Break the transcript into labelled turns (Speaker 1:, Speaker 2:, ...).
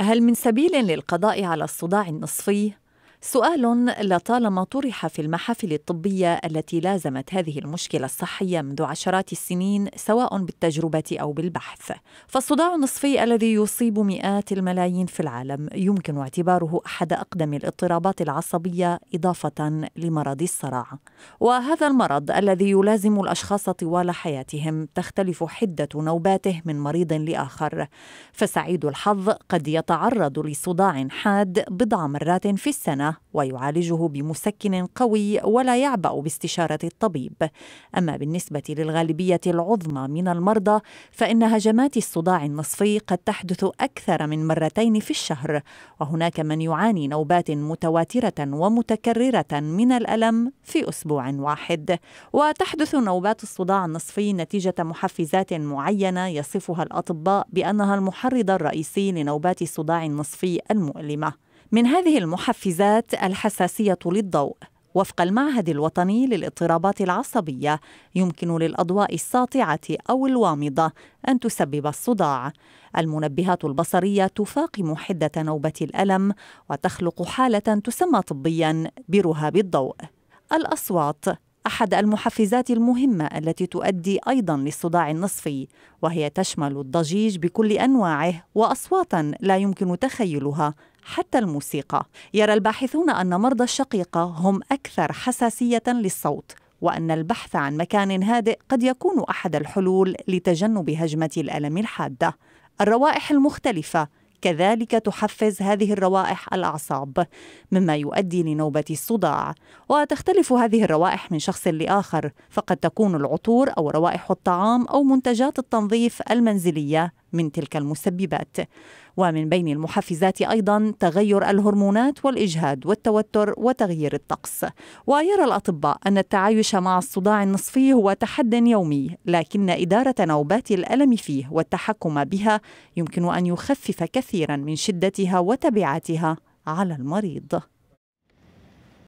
Speaker 1: هل من سبيل للقضاء على الصداع النصفي؟ سؤال لطالما طرح في المحافل الطبية التي لازمت هذه المشكلة الصحية منذ عشرات السنين سواء بالتجربة أو بالبحث فالصداع النصفي الذي يصيب مئات الملايين في العالم يمكن اعتباره أحد أقدم الاضطرابات العصبية إضافة لمرض الصرع وهذا المرض الذي يلازم الأشخاص طوال حياتهم تختلف حدة نوباته من مريض لآخر فسعيد الحظ قد يتعرض لصداع حاد بضع مرات في السنة ويعالجه بمسكن قوي ولا يعبأ باستشارة الطبيب. أما بالنسبة للغالبية العظمى من المرضى فإن هجمات الصداع النصفي قد تحدث أكثر من مرتين في الشهر، وهناك من يعاني نوبات متواترة ومتكررة من الألم في أسبوع واحد. وتحدث نوبات الصداع النصفي نتيجة محفزات معينة يصفها الأطباء بأنها المحرض الرئيسي لنوبات الصداع النصفي المؤلمة. من هذه المحفزات الحساسية للضوء وفق المعهد الوطني للاضطرابات العصبية يمكن للأضواء الساطعة أو الوامضة أن تسبب الصداع. المنبهات البصرية تفاقم حدة نوبة الألم وتخلق حالة تسمى طبياً برهاب الضوء. الأصوات احد المحفزات المهمه التي تؤدي ايضا للصداع النصفي وهي تشمل الضجيج بكل انواعه واصواتا لا يمكن تخيلها حتى الموسيقى يرى الباحثون ان مرضى الشقيقه هم اكثر حساسيه للصوت وان البحث عن مكان هادئ قد يكون احد الحلول لتجنب هجمه الالم الحاده الروائح المختلفه كذلك تحفز هذه الروائح الأعصاب مما يؤدي لنوبة الصداع وتختلف هذه الروائح من شخص لآخر فقد تكون العطور أو روائح الطعام أو منتجات التنظيف المنزلية من تلك المسببات ومن بين المحفزات ايضا تغير الهرمونات والاجهاد والتوتر وتغيير الطقس ويرى الاطباء ان التعايش مع الصداع النصفي هو تحد يومي لكن اداره نوبات الالم فيه والتحكم بها يمكن ان يخفف كثيرا من شدتها وتبعاتها على المريض